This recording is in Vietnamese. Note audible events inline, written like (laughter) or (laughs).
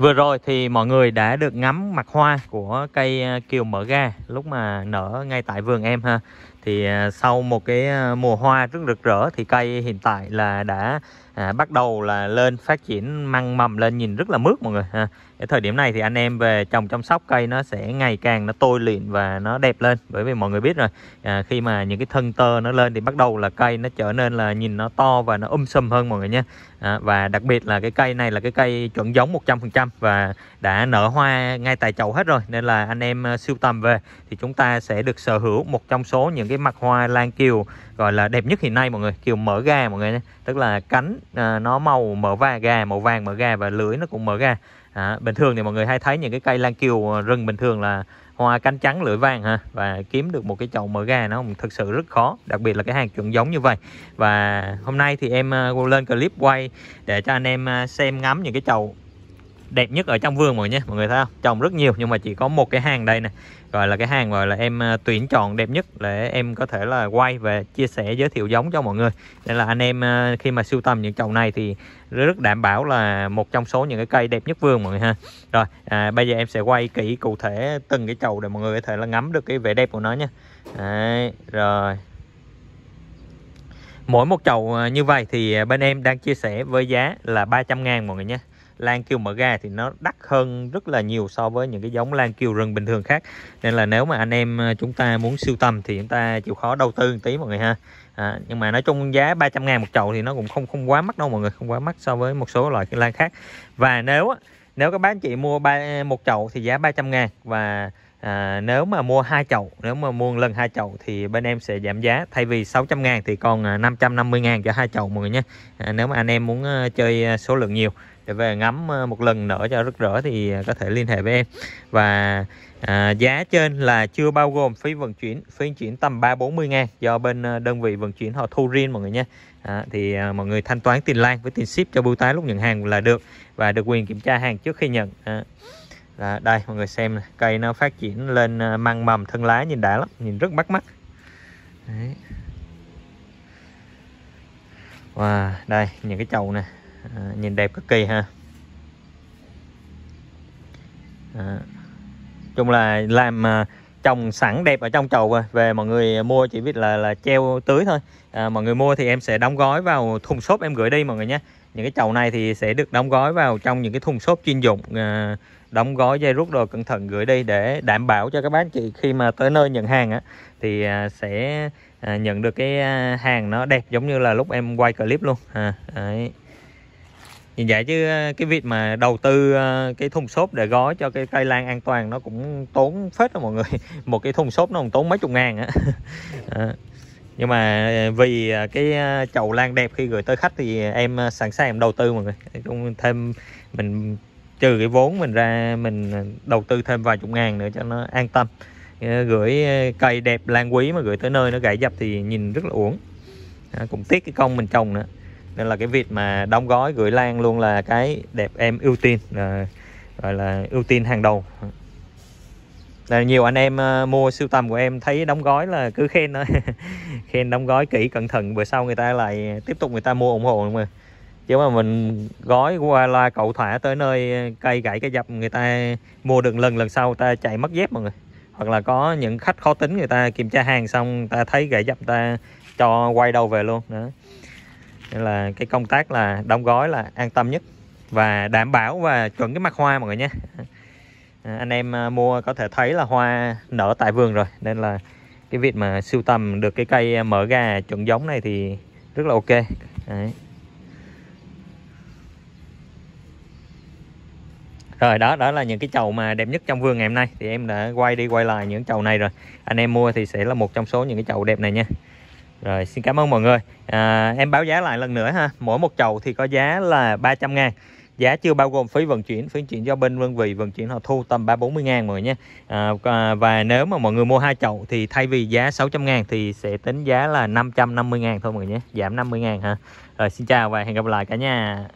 Vừa rồi thì mọi người đã được ngắm mặt hoa của cây ờ, kiều mở ga lúc mà nở ngay tại vườn em ha thì à, sau một cái à, mùa hoa rất rực rỡ thì cây hiện tại là đã à, bắt đầu là lên phát triển măng mầm lên nhìn rất là mướt mọi người ha. Ở thời điểm này thì anh em về trồng chăm sóc cây nó sẽ ngày càng nó tôi luyện và nó đẹp lên bởi vì mọi người biết rồi à, khi mà những cái thân tơ nó lên thì bắt đầu là cây nó trở nên là nhìn nó to và nó um sùm hơn mọi người nha à, và đặc biệt là cái cây này là cái cây chuẩn giống 100% và đã nở hoa ngay tại chậu hết rồi nên là anh em à, siêu tầm về thì chúng ta sẽ được sở hữu một trong số những cái mặt hoa lan kiều gọi là đẹp nhất hiện nay mọi người kiều mở ga mọi người nhé tức là cánh à, nó màu mở va ga màu vàng mở ga và lưỡi nó cũng mở ga à, bình thường thì mọi người hay thấy những cái cây lan kiều à, rừng bình thường là hoa cánh trắng lưỡi vàng ha và kiếm được một cái chậu mở ga nó thực sự rất khó đặc biệt là cái hàng chuẩn giống như vậy và hôm nay thì em à, lên clip quay để cho anh em à, xem ngắm những cái chậu đẹp nhất ở trong vườn mọi nha mọi người thấy không trồng rất nhiều nhưng mà chỉ có một cái hàng đây nè gọi là cái hàng gọi là em à, tuyển chọn đẹp nhất để em có thể là quay về chia sẻ giới thiệu giống cho mọi người nên là anh em à, khi mà sưu tầm những chậu này thì rất đảm bảo là một trong số những cái cây đẹp nhất vườn mọi người ha rồi à, bây giờ em sẽ quay kỹ cụ thể từng cái chậu để mọi người có thể là ngắm được cái vẻ đẹp của nó nha Đấy, rồi Mỗi một chậu à, như vậy thì bên em đang chia sẻ với giá là 300 ngàn mọi người nhé lan kiêu mở ga thì nó đắt hơn rất là nhiều so với những cái giống lan kiêu rừng bình thường khác nên là nếu mà anh em ờ, chúng ta muốn siêu tầm thì chúng ta chịu khó đầu tư một tí mọi người ha à, nhưng mà nói chung giá 300 ngàn một chậu thì nó cũng không không quá mắc đâu mọi người không quá mắc so với một số loại lan khác và nếu nếu các bán chị mua ba một chậu thì giá 300 ngàn và à, nếu mà mua hai chậu nếu mà mua lần hai chậu thì bên em sẽ giảm giá thay vì 600 ngàn thì còn 550 à, ngàn cho hai chậu mọi người nhé à, nếu mà anh em muốn ờ, chơi ờ, số lượng nhiều để dạ về vâng, ngắm ờ, một lần nữa cho rất rõ thì ờ, có thể liên hệ với em và à, giá trên là chưa bao gồm phí vận chuyển phí vận chuyển tầm 3 40 ngàn do bên ờ, đơn vị vận chuyển họ thu riêng mọi người nha à, thì à, mọi người thanh toán tiền lan với tiền ship cho bưu tá lúc nhận hàng là được và được quyền kiểm tra hàng trước khi nhận à. À, đây mọi người xem cây nó phát triển lên măng mầm thân lá nhìn đã lắm nhìn rất bắt mắt Đấy. Wow, đây những cái chậu này À, nhìn đẹp cực kỳ ha à, chung là làm à, trồng sẵn đẹp ở trong chậu rồi à. về mọi người mua chỉ biết là là treo tưới thôi à, mọi người mua thì em sẽ đóng gói vào thùng xốp em gửi đi mọi người nhé những cái chậu này thì sẽ được đóng gói vào trong những cái thùng xốp chuyên dụng à, đóng gói dây rút đồ cẩn thận gửi đi để đảm bảo cho các bác chị khi mà tới nơi nhận hàng á thì à, sẽ à, nhận được cái à, hàng nó đẹp giống như là lúc em quay clip luôn à, đấy nhìn vậy dạ chứ ờ, cái việc mà đầu tư ờ, cái thùng xốp để gói cho cái cây lan an toàn nó cũng tốn phết đó mọi người (laughs) một cái thùng xốp nó còn tốn mấy chục ngàn á (laughs) ờ. nhưng mà vì cái chậu lan đẹp khi gửi tới khách thì em sẵn sàng em đầu tư mọi người cũng thêm mình trừ cái vốn mình ra mình đầu tư thêm vài chục ngàn nữa cho nó an tâm gửi cây đẹp lan quý mà gửi tới nơi nó gãy dập thì nhìn rất là uổng cũng tiếc cái công mình trồng nữa nên là cái việc mà đóng gói gửi lan luôn là cái đẹp em ưu tiên à, gọi là ưu tiên hàng đầu là nhiều anh em à, mua siêu tầm của em thấy đóng gói là cứ khen thôi (laughs) khen đóng gói kỹ cẩn thận bữa sau người ta lại tiếp tục người ta mua ủng hộ mà chứ mà mình gói qua loa cậu thả tới nơi à, cây gãy cái dập người ta mua được lần lần sau người ta chạy mất dép mọi người hoặc là có những khách khó tính người ta kiểm tra hàng xong người ta thấy gãy dập ta cho quay đầu về luôn đó nên là cái công tác là đóng gói là an tâm nhất và đảm bảo và chuẩn cái mặt hoa mọi người nhé à, anh em à, mua có thể thấy là hoa nở tại vườn rồi nên là cái việc mà sưu tầm được cái cây à, mở gà chuẩn giống này thì rất là ok Đấy. rồi đó đó là những cái chậu mà đẹp nhất trong vườn ngày hôm nay thì em đã quay đi quay lại những chậu này rồi anh em mua thì sẽ là một trong số những cái chậu đẹp này nha rồi xin cảm ơn mọi người à, Em báo giá lại lần nữa ha Mỗi một chầu thì có giá là 300 ngàn Giá chưa bao gồm phí vận chuyển Phí vận chuyển do bên đơn vị vận chuyển họ thu tầm 340 ngàn mọi người nhé à, à, Và nếu mà mọi người mua hai chậu Thì thay vì giá 600 ngàn Thì sẽ tính giá là 550 ngàn thôi mọi người nhé Giảm 50 ngàn ha Rồi xin chào và hẹn gặp lại cả nhà